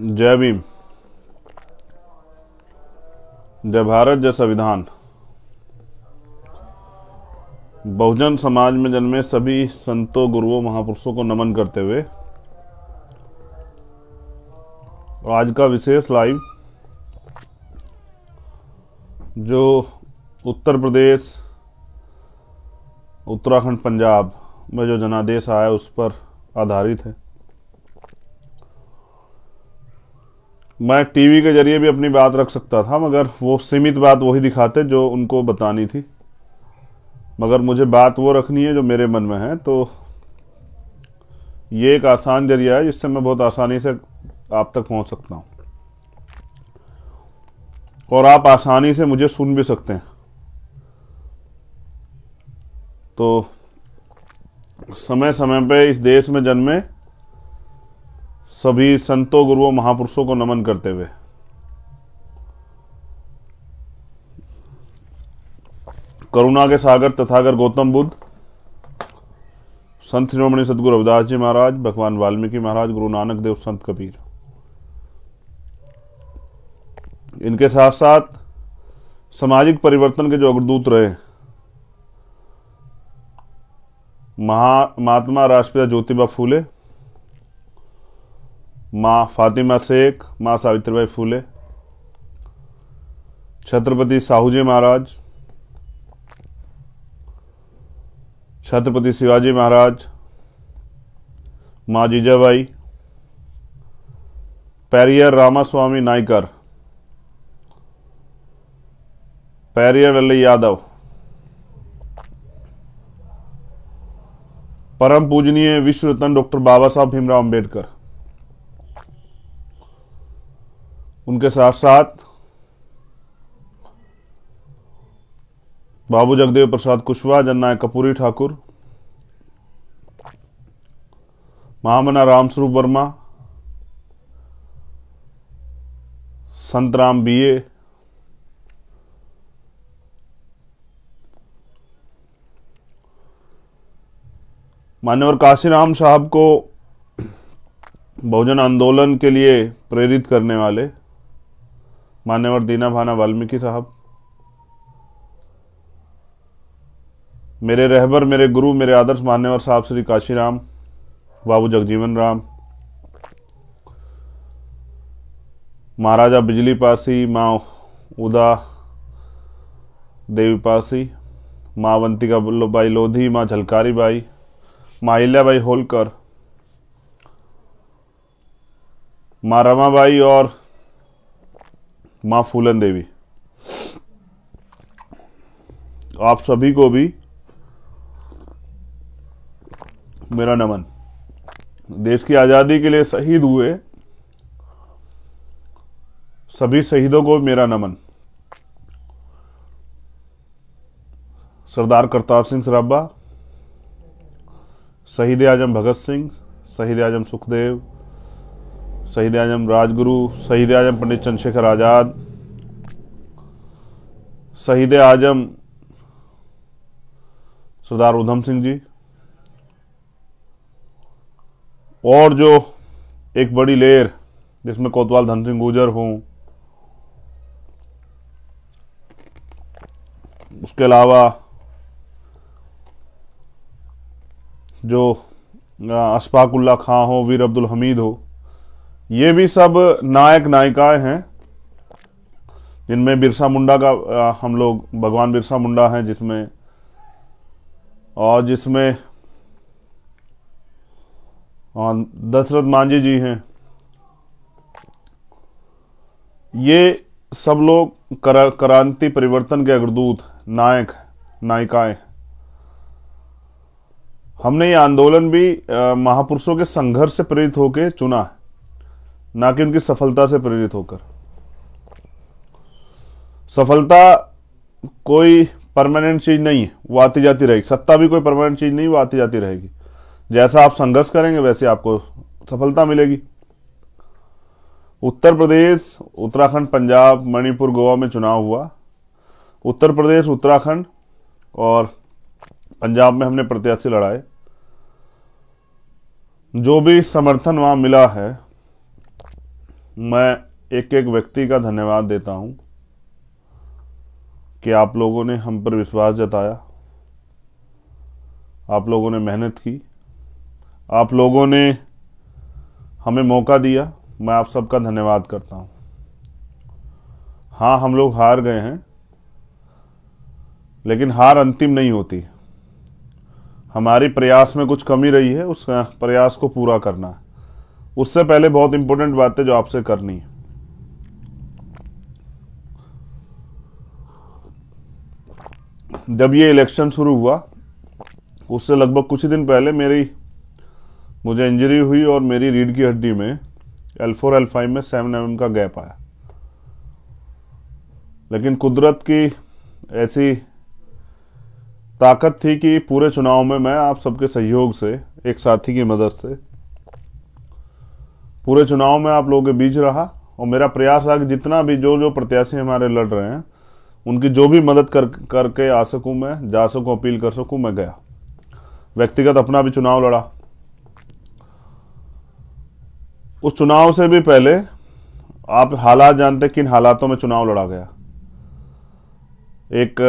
जय भीम जय भारत जय संविधान बहुजन समाज में जन्मे सभी संतों गुरुओं महापुरुषों को नमन करते हुए आज का विशेष लाइव जो उत्तर प्रदेश उत्तराखंड पंजाब में जो जनादेश आया उस पर आधारित है मैं टीवी के जरिए भी अपनी बात रख सकता था मगर वो सीमित बात वही दिखाते जो उनको बतानी थी मगर मुझे बात वो रखनी है जो मेरे मन में है तो ये एक आसान जरिया है जिससे मैं बहुत आसानी से आप तक पहुंच सकता हूं और आप आसानी से मुझे सुन भी सकते हैं तो समय समय पे इस देश में जन्मे सभी संतों गुरुओं महापुरुषों को नमन करते हुए करुणा के सागर तथागर गौतम बुद्ध संत श्रोमणी सदगुरु रविदास जी महाराज भगवान वाल्मीकि महाराज गुरु नानक देव संत कबीर इनके साथ साथ सामाजिक परिवर्तन के जो अग्रदूत रहे महा महात्मा राष्ट्रपिता ज्योतिबा फूले माँ फातिमा शेख माँ सावित्रीबाई फूले छत्रपति साहूजी महाराज छत्रपति शिवाजी महाराज माँ जीजाबाई पैरियर रामास्वामी नायकर पैरियर वल्ली यादव परम पूजनीय विश्व रत्न डॉक्टर बाबा साहब भीमराव अम्बेडकर उनके साथ साथ बाबू जगदेव प्रसाद कुशवाहा जननायक कपूरी ठाकुर महामना रामस्वरूप वर्मा संत राम बी ए मान्यवर काशीराम साहब को बहुजन आंदोलन के लिए प्रेरित करने वाले मान्यवर दीना भाना वाल्मीकि साहब मेरे रहबर मेरे गुरु मेरे आदर्श मान्यवर साहब श्री काशीराम बाबू जगजीवन राम महाराजा बिजली पासी माँ उदा देवी पासी माँ वंतिका बाई लोधी माँ झलकारी बाई माँ बाई होलकर माँ रमाबाई और माँ फूलन देवी आप सभी को भी मेरा नमन देश की आज़ादी के लिए शहीद हुए सभी शहीदों को मेरा नमन सरदार करतार सिंह सराबा शहीद आजम भगत सिंह शहीद आजम सुखदेव शहीद आजम राजगुरु शहीद आजम पंडित चंद्रशेखर आज़ाद शहीद आजम सरदार उधम सिंह जी और जो एक बड़ी लेयर जिसमें कोतवाल धन सिंह गुजर हूं उसके अलावा जो अशफाकुल्ला खां हो वीर अब्दुल हमीद हो ये भी सब नायक नायिकाएं हैं जिनमें बिरसा मुंडा का हम लोग भगवान बिरसा मुंडा हैं जिसमें और जिसमें दशरथ मांझी जी हैं ये सब लोग करा, क्रांति परिवर्तन के अग्रदूत नायक नायिकाएं हमने ये आंदोलन भी महापुरुषों के संघर्ष से प्रेरित होकर चुना है ना कि उनकी सफलता से प्रेरित होकर सफलता कोई परमानेंट चीज नहीं है वो आती जाती रहेगी सत्ता भी कोई परमानेंट चीज नहीं वो आती जाती रहेगी जैसा आप संघर्ष करेंगे वैसे आपको सफलता मिलेगी उत्तर प्रदेश उत्तराखंड पंजाब मणिपुर गोवा में चुनाव हुआ उत्तर प्रदेश उत्तराखंड और पंजाब में हमने प्रत्याशी लड़ाए जो भी समर्थन वहां मिला है मैं एक एक व्यक्ति का धन्यवाद देता हूँ कि आप लोगों ने हम पर विश्वास जताया आप लोगों ने मेहनत की आप लोगों ने हमें मौका दिया मैं आप सबका धन्यवाद करता हूँ हाँ हम लोग हार गए हैं लेकिन हार अंतिम नहीं होती हमारी प्रयास में कुछ कमी रही है उस प्रयास को पूरा करना है उससे पहले बहुत इंपॉर्टेंट बात है जो आपसे करनी है जब ये इलेक्शन शुरू हुआ उससे लगभग कुछ ही दिन पहले मेरी मुझे इंजरी हुई और मेरी रीढ़ की हड्डी में एल फोर एल फाइव में सेवन एम mm का गैप आया लेकिन कुदरत की ऐसी ताकत थी कि पूरे चुनाव में मैं आप सबके सहयोग से एक साथी की मदद से पूरे चुनाव में आप लोगों के बीच रहा और मेरा प्रयास रहा कि जितना भी जो जो प्रत्याशी हमारे लड़ रहे हैं उनकी जो भी मदद कर करके आ सकूँ मैं जा सकूँ अपील कर सकूँ मैं गया व्यक्तिगत अपना भी चुनाव लड़ा उस चुनाव से भी पहले आप हालात जानते किन हालातों में चुनाव लड़ा गया एक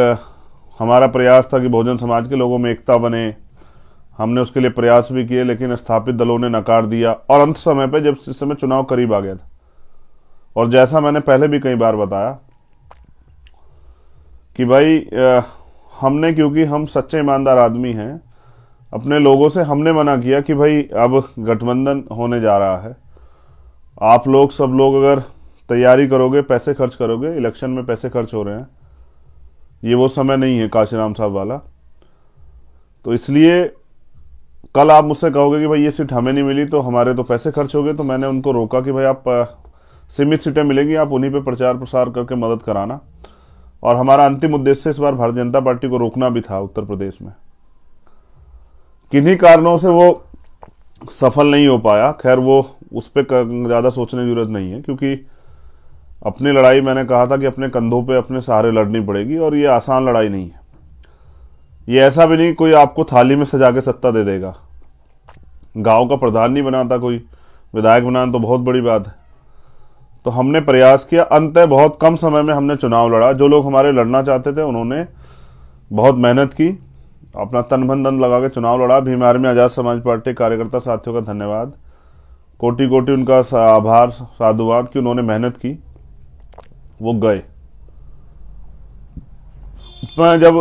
हमारा प्रयास था कि बहुजन समाज के लोगों में एकता बने हमने उसके लिए प्रयास भी किए लेकिन स्थापित दलों ने नकार दिया और अंत समय पर जब इस समय चुनाव करीब आ गया था और जैसा मैंने पहले भी कई बार बताया कि भाई हमने क्योंकि हम सच्चे ईमानदार आदमी हैं अपने लोगों से हमने मना किया कि भाई अब गठबंधन होने जा रहा है आप लोग सब लोग अगर तैयारी करोगे पैसे खर्च करोगे इलेक्शन में पैसे खर्च हो रहे हैं ये वो समय नहीं है काशीराम साहब वाला तो इसलिए कल आप मुझसे कहोगे कि भाई ये सीट हमें नहीं मिली तो हमारे तो पैसे खर्च हो गए तो मैंने उनको रोका कि भाई आप सीमित सीटें मिलेंगी आप उन्हीं पे प्रचार प्रसार करके मदद कराना और हमारा अंतिम उद्देश्य इस बार भारतीय जनता पार्टी को रोकना भी था उत्तर प्रदेश में किन्हीं कारणों से वो सफल नहीं हो पाया खैर वो उस पर ज़्यादा सोचने की जरूरत नहीं है क्योंकि अपनी लड़ाई मैंने कहा था कि अपने कंधों पे अपने सहारे लड़नी पड़ेगी और ये आसान लड़ाई नहीं है ये ऐसा भी नहीं कोई आपको थाली में सजा के सत्ता दे देगा गांव का प्रधान नहीं बनाता कोई विधायक बनाना तो बहुत बड़ी बात है तो हमने प्रयास किया अंत बहुत कम समय में हमने चुनाव लड़ा जो लोग हमारे लड़ना चाहते थे उन्होंने बहुत मेहनत की अपना तन भन धन लगा के चुनाव लड़ा भीम आर्मी आज़ाद समाज पार्टी कार्यकर्ता साथियों का धन्यवाद कोटि कोटि उनका आभार साधुवाद कि उन्होंने मेहनत की वो गए जब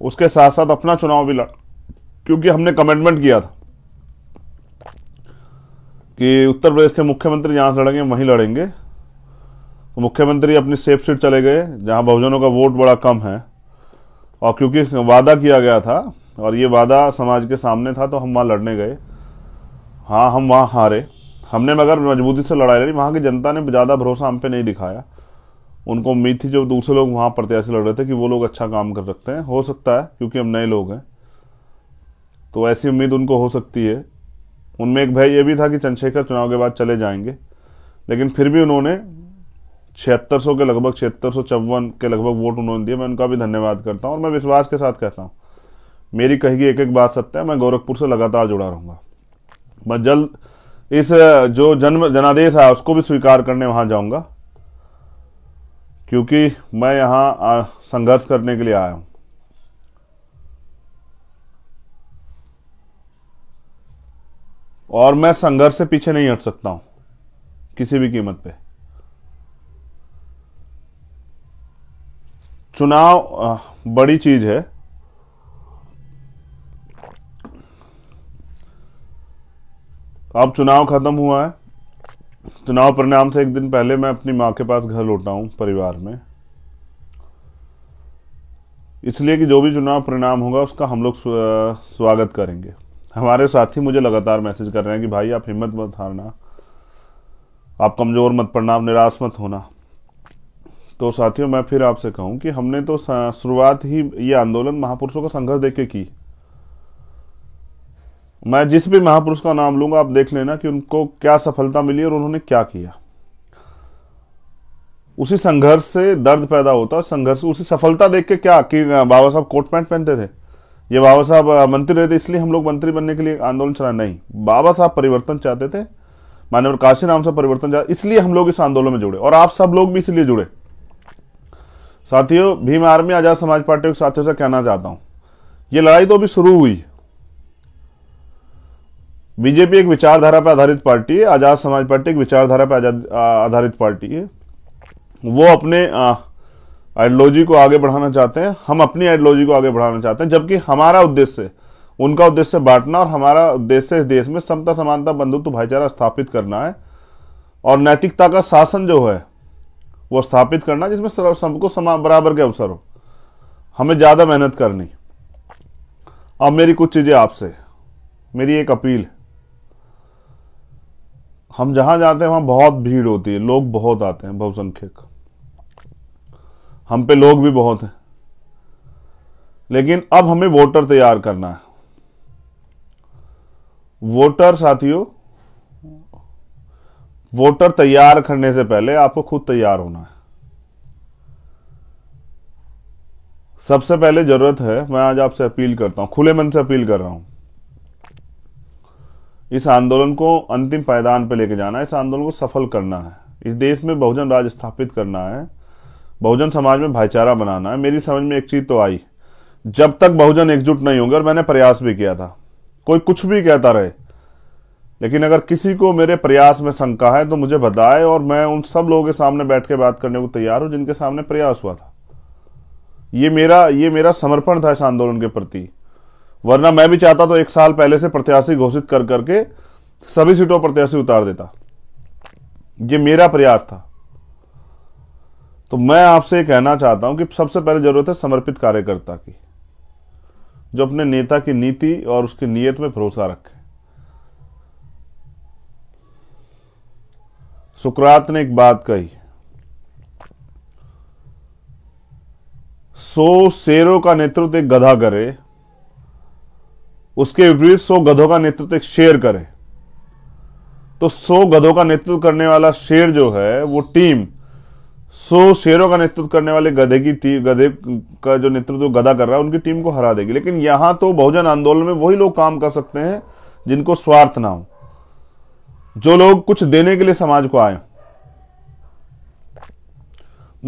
उसके साथ साथ अपना चुनाव भी लड़ क्योंकि हमने कमिटमेंट किया था कि उत्तर प्रदेश के मुख्यमंत्री जहां से लड़ेंगे वहीं लड़ेंगे तो मुख्यमंत्री अपनी सेफ सीट चले गए जहां बहुजनों का वोट बड़ा कम है और क्योंकि वादा किया गया था और ये वादा समाज के सामने था तो हम वहां लड़ने गए हाँ हम वहां हारे हमने मगर मजबूती से लड़ाई लड़ी वहां की जनता ने ज़्यादा भरोसा हम पे नहीं दिखाया उनको उम्मीद थी जो दूसरे लोग वहाँ प्रत्याशी लड़ रहे थे कि वो लोग अच्छा काम कर सकते हैं हो सकता है क्योंकि हम नए लोग हैं तो ऐसी उम्मीद उनको हो सकती है उनमें एक भय ये भी था कि चंद्रशेखर चुनाव के बाद चले जाएंगे लेकिन फिर भी उन्होंने छिहत्तर के लगभग छिहत्तर के लगभग वोट उन्होंने दिए मैं उनका भी धन्यवाद करता हूँ और मैं विश्वास के साथ कहता हूँ मेरी कही गई एक एक बात सत्य है मैं गोरखपुर से लगातार जुड़ा रहूँगा मैं जल्द इस जो जन्म जनादेश आया उसको भी स्वीकार करने वहाँ जाऊँगा क्योंकि मैं यहां संघर्ष करने के लिए आया हूं और मैं संघर्ष से पीछे नहीं हट सकता हूं किसी भी कीमत पे चुनाव बड़ी चीज है अब चुनाव खत्म हुआ है चुनाव तो परिणाम से एक दिन पहले मैं अपनी माँ के पास घर लौटा हूँ परिवार में इसलिए कि जो भी चुनाव परिणाम होगा उसका हम लोग स्वागत करेंगे हमारे साथी मुझे लगातार मैसेज कर रहे हैं कि भाई आप हिम्मत मत हारना आप कमज़ोर मत पड़ना आप निराश मत होना तो साथियों मैं फिर आपसे कहूँ कि हमने तो शुरुआत ही ये आंदोलन महापुरुषों का संघर्ष देख के की मैं जिस भी महापुरुष का नाम लूंगा आप देख लेना कि उनको क्या सफलता मिली और उन्होंने क्या किया उसी संघर्ष से दर्द पैदा होता है संघर्ष उसी सफलता देख के क्या कि बाबा साहब कोट पैंट पहनते थे ये बाबा साहब मंत्री रहे थे इसलिए हम लोग मंत्री बनने के लिए आंदोलन चला नहीं बाबा साहब परिवर्तन चाहते थे मान्यवर काशी राम साहब परिवर्तन चाहते इसलिए हम लोग इस आंदोलन में जुड़े और आप सब लोग भी इसलिए जुड़े साथियों भीम आर्मी आजाद समाज पार्टी के साथियों से कहना चाहता हूं ये लड़ाई तो अभी शुरू हुई बीजेपी एक विचारधारा पर आधारित पार्टी है आज़ाद समाज पार्टी एक विचारधारा पर आधारित पार्टी है वो अपने आइडियोलॉजी को आगे बढ़ाना चाहते हैं हम अपनी आइडियोलॉजी को आगे बढ़ाना चाहते हैं जबकि हमारा उद्देश्य उनका उद्देश्य बांटना और हमारा उद्देश्य इस देश में समता समानता बंधुत्व भाईचारा स्थापित करना है और नैतिकता का शासन जो है वो स्थापित करना जिसमें सबको समान बराबर के अवसर हो हमें ज़्यादा मेहनत करनी अब मेरी कुछ चीज़ें आपसे मेरी एक अपील है हम जहां जाते हैं वहां बहुत भीड़ होती है लोग बहुत आते हैं बहुसंख्यक हम पे लोग भी बहुत हैं लेकिन अब हमें वोटर तैयार करना है वोटर साथियों वोटर तैयार करने से पहले आपको खुद तैयार होना है सबसे पहले जरूरत है मैं आज आपसे अपील करता हूं खुले मन से अपील कर रहा हूं इस आंदोलन को अंतिम पायदान पर लेके जाना है इस आंदोलन को सफल करना है इस देश में बहुजन राज स्थापित करना है बहुजन समाज में भाईचारा बनाना है मेरी समझ में एक चीज़ तो आई जब तक बहुजन एकजुट नहीं होंगे और मैंने प्रयास भी किया था कोई कुछ भी कहता रहे लेकिन अगर किसी को मेरे प्रयास में शंका है तो मुझे बताए और मैं उन सब लोगों के सामने बैठ के बात करने को तैयार हूं जिनके सामने प्रयास हुआ था ये मेरा ये मेरा समर्पण था इस आंदोलन के प्रति वरना मैं भी चाहता तो एक साल पहले से प्रत्याशी घोषित कर करके सभी सीटों प्रत्याशी उतार देता ये मेरा प्रयास था तो मैं आपसे कहना चाहता हूं कि सबसे पहले जरूरत है समर्पित कार्यकर्ता की जो अपने नेता की नीति और उसकी नीयत में भरोसा रखे सुकरात ने एक बात कही सो शेरों का नेतृत्व एक गधा करे उसके विपरीत सौ गधों का नेतृत्व एक शेर करे तो सौ गधों का नेतृत्व करने वाला शेर जो है वो टीम सौ शेरों का नेतृत्व करने वाले गधे की टीम गधे का जो नेतृत्व गधा कर रहा है उनकी टीम को हरा देगी लेकिन यहां तो बहुजन आंदोलन में वही लोग काम कर सकते हैं जिनको स्वार्थ ना हो जो लोग कुछ देने के लिए समाज को आए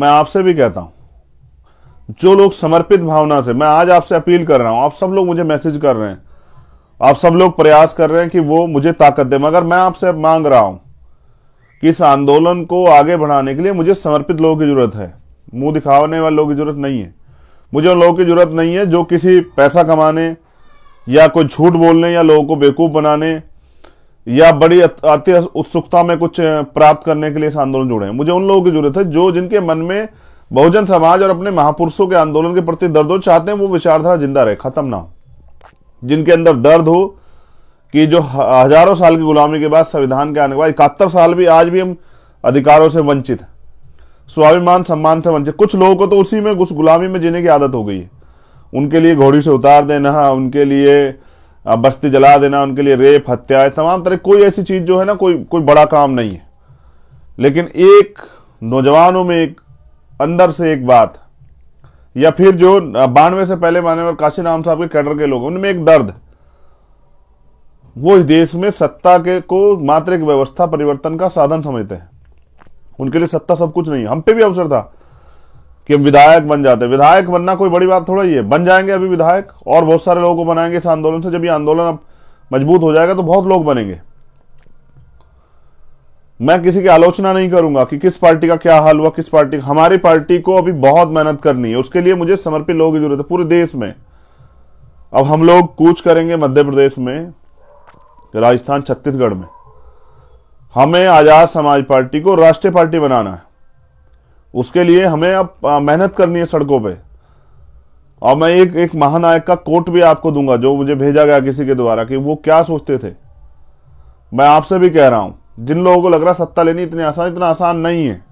मैं आपसे भी कहता हूं जो लोग समर्पित भावना से मैं आज आपसे अपील कर रहा हूं आप सब लोग मुझे मैसेज कर रहे हैं आप सब लोग प्रयास कर रहे हैं कि वो मुझे ताकत दे मगर मैं आपसे मांग रहा हूं कि इस आंदोलन को आगे बढ़ाने के लिए मुझे समर्पित लोगों की जरूरत है मुंह दिखाने वाले लोगों की जरूरत नहीं है मुझे उन लोगों की जरूरत नहीं है जो किसी पैसा कमाने या कोई झूठ बोलने या लोगों को बेवकूफ़ बनाने या बड़ी अति उत्सुकता में कुछ प्राप्त करने के लिए इस आंदोलन जुड़े हैं मुझे उन लोगों की जरूरत है जो जिनके मन में बहुजन समाज और अपने महापुरुषों के आंदोलन के प्रति दर्द चाहते हैं वो विचारधारा जिंदा रहे खत्म ना हो जिनके अंदर दर्द हो कि जो हजारों साल की गुलामी के बाद संविधान के आने के बाद इकहत्तर साल भी आज भी हम अधिकारों से वंचित हैं स्वाभिमान सम्मान से वंचित कुछ लोगों को तो उसी में उस गुलामी में जीने की आदत हो गई है उनके लिए घोड़ी से उतार देना उनके लिए बस्ती जला देना उनके लिए रेप हत्या तमाम तरह कोई ऐसी चीज़ जो है ना कोई कोई बड़ा काम नहीं है लेकिन एक नौजवानों में एक अंदर से एक बात या फिर जो बानवे से पहले और काशी राम साहब के कैडर के लोग उनमें एक दर्द वो इस देश में सत्ता के को मात्र एक व्यवस्था परिवर्तन का साधन समझते हैं उनके लिए सत्ता सब कुछ नहीं हम पे भी अवसर था कि हम विधायक बन जाते हैं विधायक बनना कोई बड़ी बात थोड़ा ही है बन जाएंगे अभी विधायक और बहुत सारे लोगों को बनाएंगे इस आंदोलन से जब ये आंदोलन अब मजबूत हो जाएगा तो बहुत लोग बनेंगे मैं किसी की आलोचना नहीं करूंगा कि किस पार्टी का क्या हाल हुआ किस पार्टी हमारी पार्टी को अभी बहुत मेहनत करनी है उसके लिए मुझे समर्पित लोगों की जरूरत है पूरे देश में अब हम लोग कूच करेंगे मध्य प्रदेश में राजस्थान छत्तीसगढ़ में हमें आजाद समाज पार्टी को राष्ट्रीय पार्टी बनाना है उसके लिए हमें अब मेहनत करनी है सड़कों पे और मैं एक एक महानायक का कोट भी आपको दूंगा जो मुझे भेजा गया किसी के द्वारा कि वो क्या सोचते थे मैं आपसे भी कह रहा हूं जिन लोगों को लग रहा सत्ता लेनी इतनी आसान इतना आसान नहीं है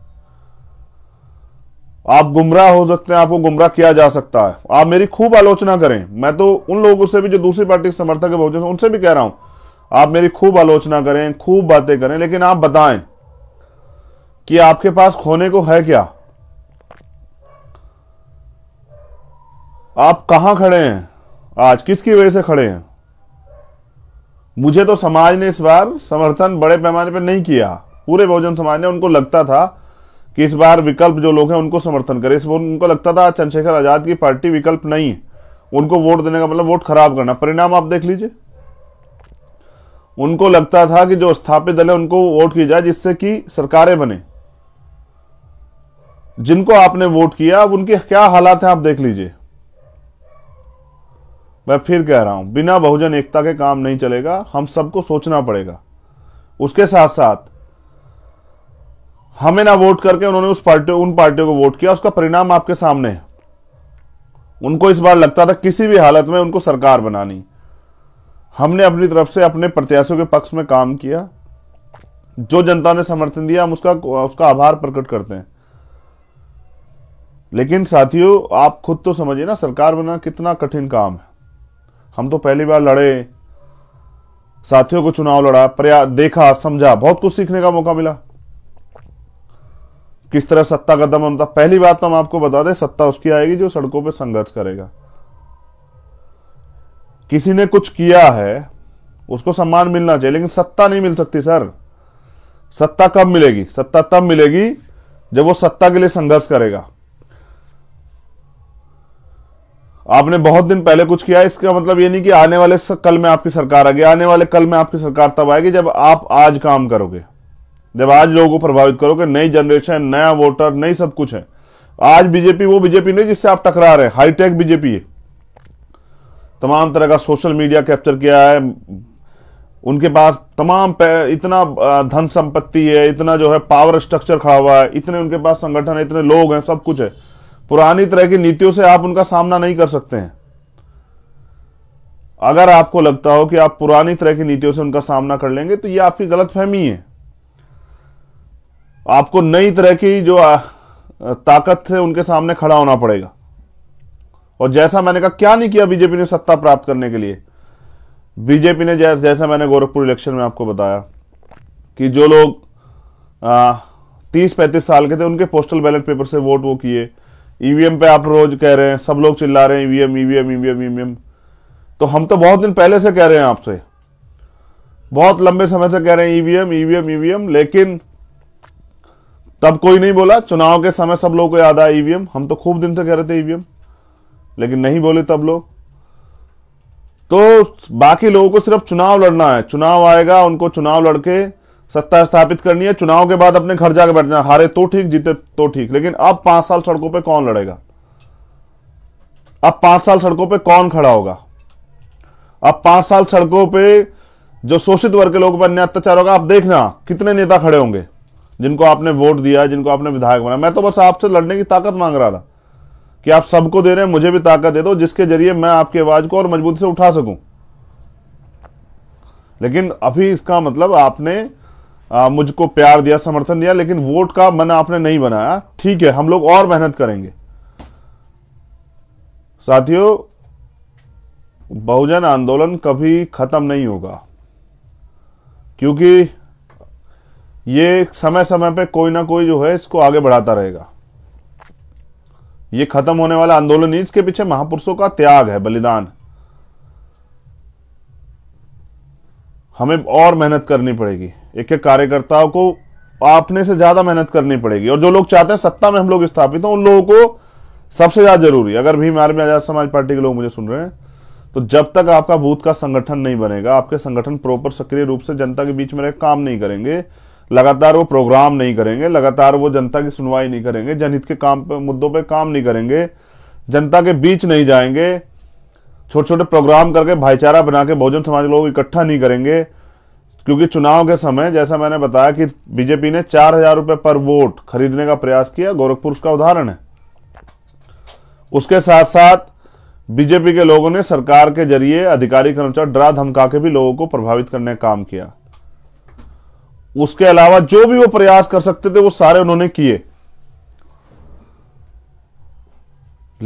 आप गुमराह हो सकते हैं आपको गुमराह किया जा सकता है आप मेरी खूब आलोचना करें मैं तो उन लोगों से भी जो दूसरी पार्टी के समर्थक है बहुजन उनसे भी कह रहा हूं आप मेरी खूब आलोचना करें खूब बातें करें लेकिन आप बताएं कि आपके पास खोने को है क्या आप कहां खड़े हैं आज किसकी वजह से खड़े हैं मुझे तो समाज ने इस बार समर्थन बड़े पैमाने पर नहीं किया पूरे बहुजन समाज ने उनको लगता था कि इस बार विकल्प जो लोग हैं उनको समर्थन करें इस बार उनको लगता था चंद्रशेखर आज़ाद की पार्टी विकल्प नहीं है उनको वोट देने का मतलब वोट खराब करना परिणाम आप देख लीजिए उनको लगता था कि जो स्थापित दल है उनको वोट की जाए जिससे कि सरकारें बने जिनको आपने वोट किया अब उनके क्या हालात हैं आप देख लीजिए मैं फिर कह रहा हूं बिना बहुजन एकता के काम नहीं चलेगा हम सबको सोचना पड़ेगा उसके साथ साथ हमें ना वोट करके उन्होंने उस पार्टी उन पार्टियों को वोट किया उसका परिणाम आपके सामने है उनको इस बार लगता था किसी भी हालत में उनको सरकार बनानी हमने अपनी तरफ से अपने प्रत्याशियों के पक्ष में काम किया जो जनता ने समर्थन दिया हम उसका उसका आभार प्रकट करते हैं लेकिन साथियों आप खुद तो समझिए ना सरकार बनाना कितना कठिन काम है हम तो पहली बार लड़े साथियों को चुनाव लड़ा प्रयास देखा समझा बहुत कुछ सीखने का मौका मिला किस तरह सत्ता का दमन होता पहली बात तो हम आपको बता दें सत्ता उसकी आएगी जो सड़कों पर संघर्ष करेगा किसी ने कुछ किया है उसको सम्मान मिलना चाहिए लेकिन सत्ता नहीं मिल सकती सर सत्ता कब मिलेगी सत्ता तब मिलेगी जब वो सत्ता के लिए संघर्ष करेगा आपने बहुत दिन पहले कुछ किया इसका मतलब ये नहीं कि आने वाले कल में आपकी सरकार आ गई आने वाले कल में आपकी सरकार तब आएगी जब आप आज काम करोगे जब आज लोगों को प्रभावित करोगे नई जनरेशन नया वोटर नई सब कुछ है आज बीजेपी वो बीजेपी नहीं जिससे आप टकरा रहे हाईटेक बीजेपी है तमाम तरह का सोशल मीडिया कैप्चर किया है उनके पास तमाम इतना धन संपत्ति है इतना जो है पावर स्ट्रक्चर खड़ा हुआ है इतने उनके पास संगठन है इतने लोग हैं सब कुछ है पुरानी तरह की नीतियों से आप उनका सामना नहीं कर सकते हैं अगर आपको लगता हो कि आप पुरानी तरह की नीतियों से उनका सामना कर लेंगे तो यह आपकी गलतफहमी है आपको नई तरह की जो ताकत से उनके सामने खड़ा होना पड़ेगा और जैसा मैंने कहा क्या नहीं किया बीजेपी ने सत्ता प्राप्त करने के लिए बीजेपी ने जैसा मैंने गोरखपुर इलेक्शन में आपको बताया कि जो लोग तीस पैंतीस साल के थे उनके पोस्टल बैलेट पेपर से वोट वो किए ईवीएम पे आप रोज कह रहे हैं सब लोग चिल्ला रहे हैं ईवीएम ईवीएम ईवीएम ईवीएम तो हम तो बहुत दिन पहले से कह रहे हैं आपसे बहुत लंबे समय से कह रहे हैं ईवीएम ईवीएम ईवीएम लेकिन तब कोई नहीं बोला चुनाव के समय सब लोगों को याद आया ईवीएम हम तो खूब दिन से कह रहे थे ईवीएम लेकिन नहीं बोले तब लोग तो बाकी लोगों को सिर्फ चुनाव लड़ना है चुनाव आएगा उनको चुनाव लड़के सत्ता स्थापित करनी है चुनाव के बाद अपने घर जाकर बैठ हारे तो ठीक जीते तो ठीक लेकिन अब पांच साल सड़कों पर कौन लड़ेगा अब पांच साल सड़कों पे कौन खड़ा होगा अब पांच साल सड़कों पर जो शोषित वर्ग के लोगों पर अन्य अत्याचार होगा आप देखना कितने नेता खड़े होंगे जिनको आपने वोट दिया जिनको आपने विधायक बनाया मैं तो बस आपसे लड़ने की ताकत मांग रहा था कि आप सबको दे रहे हैं मुझे भी ताकत दे दो जिसके जरिए मैं आपकी आवाज को और मजबूती से उठा सकूं लेकिन अभी इसका मतलब आपने मुझको प्यार दिया समर्थन दिया लेकिन वोट का मन आपने नहीं बनाया ठीक है हम लोग और मेहनत करेंगे साथियों बहुजन आंदोलन कभी खत्म नहीं होगा क्योंकि ये समय समय पे कोई ना कोई जो है इसको आगे बढ़ाता रहेगा ये खत्म होने वाला आंदोलन इसके पीछे महापुरुषों का त्याग है बलिदान हमें और मेहनत करनी पड़ेगी एक एक कार्यकर्ताओं को आपने से ज्यादा मेहनत करनी पड़ेगी और जो लोग चाहते हैं सत्ता में हम लोग स्थापित हों उन लोगों को सबसे ज्यादा जरूरी अगर भीम आर्मी आजाद समाज पार्टी के लोग मुझे सुन रहे हैं तो जब तक आपका बूथ का संगठन नहीं बनेगा आपके संगठन प्रॉपर सक्रिय रूप से जनता के बीच में काम नहीं करेंगे लगातार वो प्रोग्राम नहीं करेंगे लगातार वो जनता की सुनवाई नहीं करेंगे जनहित के काम पे मुद्दों पे काम नहीं करेंगे जनता के बीच नहीं जाएंगे छोटे छोटे प्रोग्राम करके भाईचारा बना के बहुजन समाज लोग इकट्ठा नहीं करेंगे क्योंकि चुनाव के समय जैसा मैंने बताया कि बीजेपी ने चार हजार रुपए पर वोट खरीदने का प्रयास किया गोरखपुर उसका उदाहरण है उसके साथ साथ बीजेपी के लोगों ने सरकार के जरिए अधिकारी कर्मचारी डरा धमका के भी लोगों को प्रभावित करने का काम किया उसके अलावा जो भी वो प्रयास कर सकते थे वो सारे उन्होंने किए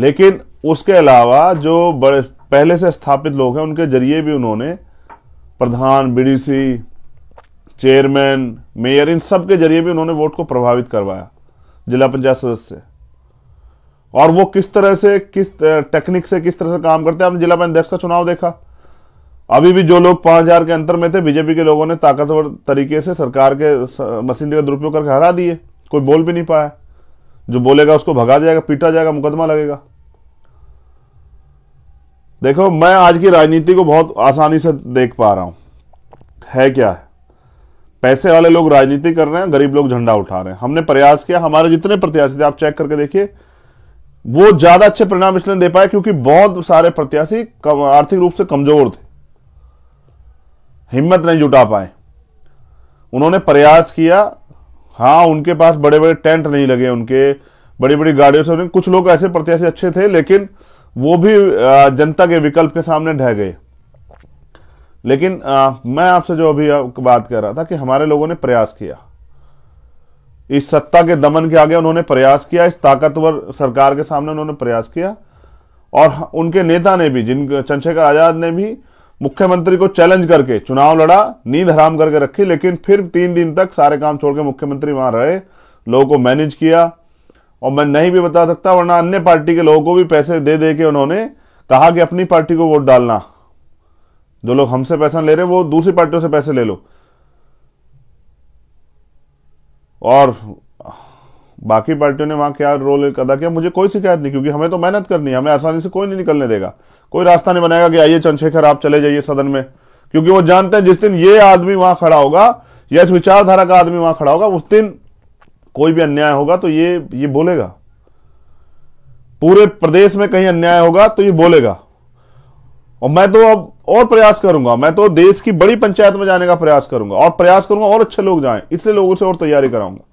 लेकिन उसके अलावा जो बड़े पहले से स्थापित लोग हैं उनके जरिए भी उन्होंने प्रधान बीडीसी चेयरमैन मेयर इन सब के जरिए भी उन्होंने वोट को प्रभावित करवाया जिला पंचायत सदस्य और वो किस तरह से किस टेक्निक से किस तरह से काम करते हैं आपने जिला पंचायत का चुनाव देखा अभी भी जो लोग पांच हजार के अंतर में थे बीजेपी के लोगों ने ताकतवर तरीके से सरकार के मशीनरी का दुरुपयोग करके हरा दिए कोई बोल भी नहीं पाया जो बोलेगा उसको भगा दिया जाएगा पीटा जाएगा मुकदमा लगेगा देखो मैं आज की राजनीति को बहुत आसानी से देख पा रहा हूं है क्या है पैसे वाले लोग राजनीति कर रहे हैं गरीब लोग झंडा उठा रहे हैं हमने प्रयास किया हमारे जितने प्रत्याशी थे आप चेक करके देखिए वो ज्यादा अच्छे परिणाम इसलिए दे पाए क्योंकि बहुत सारे प्रत्याशी आर्थिक रूप से कमजोर थे हिम्मत नहीं जुटा पाए उन्होंने प्रयास किया हाँ उनके पास बड़े बड़े टेंट नहीं लगे उनके बड़ी बड़ी गाड़ियों से कुछ लोग ऐसे प्रत्याशी अच्छे थे लेकिन वो भी जनता के विकल्प के सामने ढह गए लेकिन आ, मैं आपसे जो अभी बात कर रहा था कि हमारे लोगों ने प्रयास किया इस सत्ता के दमन के आगे उन्होंने प्रयास किया इस ताकतवर सरकार के सामने उन्होंने प्रयास किया और उनके नेता ने भी जिन चंद्रशेखर आजाद ने भी मुख्यमंत्री को चैलेंज करके चुनाव लड़ा नींद हराम करके रखी लेकिन फिर तीन दिन तक सारे काम छोड़ के मुख्यमंत्री वहां रहे लोगों को मैनेज किया और मैं नहीं भी बता सकता वरना अन्य पार्टी के लोगों को भी पैसे दे दे के उन्होंने कहा कि अपनी पार्टी को वोट डालना जो लोग हमसे पैसा ले रहे वो दूसरी पार्टियों से पैसे ले लो और बाकी पार्टियों ने वहां क्या रोल अदा किया मुझे कोई शिकायत नहीं क्योंकि हमें तो मेहनत करनी है हमें आसानी से कोई नहीं निकलने देगा कोई रास्ता नहीं बनाएगा कि आइए चंद्रशेखर आप चले जाइए सदन में क्योंकि वो जानते हैं जिस दिन ये आदमी वहां खड़ा होगा या इस विचारधारा का आदमी वहां खड़ा होगा उस दिन कोई भी अन्याय होगा तो ये ये बोलेगा पूरे प्रदेश में कहीं अन्याय होगा तो ये बोलेगा और मैं तो अब और प्रयास करूंगा मैं तो देश की बड़ी पंचायत में जाने का प्रयास करूंगा और प्रयास करूंगा और अच्छे लोग जाएं इसलिए लोगों से और तैयारी कराऊंगा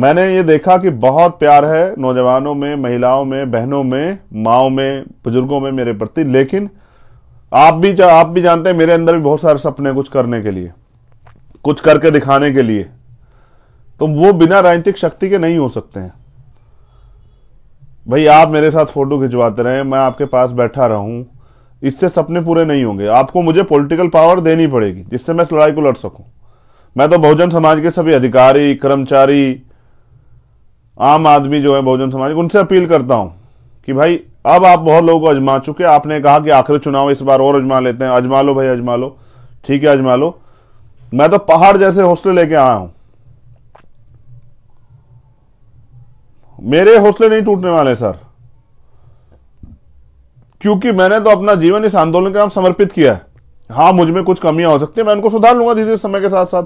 मैंने ये देखा कि बहुत प्यार है नौजवानों में महिलाओं में बहनों में माओ में बुजुर्गों में मेरे प्रति लेकिन आप भी आप भी जानते हैं मेरे अंदर भी बहुत सारे सपने कुछ करने के लिए कुछ करके दिखाने के लिए तो वो बिना राजनीतिक शक्ति के नहीं हो सकते हैं भाई आप मेरे साथ फोटो खिंचवाते रहे मैं आपके पास बैठा रहूं इससे सपने पूरे नहीं होंगे आपको मुझे पॉलिटिकल पावर देनी पड़ेगी जिससे मैं इस लड़ाई को लड़ सकूं मैं तो बहुजन समाज के सभी अधिकारी कर्मचारी आम आदमी जो है बहुजन समाज उनसे अपील करता हूं कि भाई अब आप बहुत लोगों को अजमा चुके आपने कहा कि आखिरी चुनाव इस बार और अजमा लेते हैं अजमा लो भाई अजमा लो ठीक है अजमा लो मैं तो पहाड़ जैसे हौसले लेके आया हूं मेरे हौसले नहीं टूटने वाले सर क्योंकि मैंने तो अपना जीवन इस आंदोलन के नाम समर्पित किया है हाँ मुझ में कुछ कमियां हो सकती है मैं उनको सुधार लूंगा धीरे धीरे समय के साथ साथ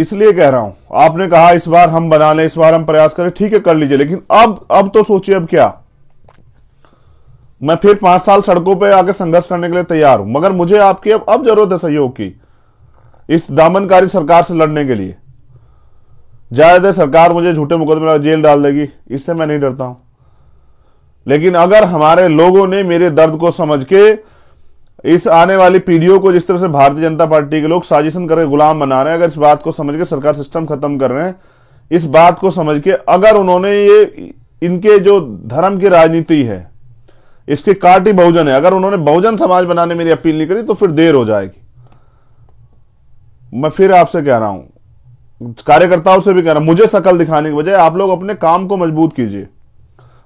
इसलिए कह रहा हूं आपने कहा इस बार हम बना लें इस बार हम प्रयास करें ठीक है कर लीजिए लेकिन अब अब तो सोचिए अब क्या मैं फिर पांच साल सड़कों पे आकर संघर्ष करने के लिए तैयार हूं मगर मुझे आपकी अब अब जरूरत है सहयोग की इस दामनकारी सरकार से लड़ने के लिए ज़्यादातर सरकार मुझे झूठे मुकदमे जेल डाल देगी इससे मैं नहीं डरता हूं लेकिन अगर हमारे लोगों ने मेरे दर्द को समझ के इस आने वाली पीढ़ियों को जिस तरह से भारतीय जनता पार्टी के लोग साजिशन करके गुलाम बना रहे हैं अगर इस बात को समझ के सरकार सिस्टम खत्म कर रहे हैं इस बात को समझ के अगर उन्होंने ये इनके जो धर्म की राजनीति है इसके काटी बहुजन है अगर उन्होंने बहुजन समाज बनाने मेरी अपील नहीं करी तो फिर देर हो जाएगी मैं फिर आपसे कह रहा हूं कार्यकर्ताओं से भी कह रहा हूं मुझे शकल दिखाने की बजाय आप लोग अपने काम को मजबूत कीजिए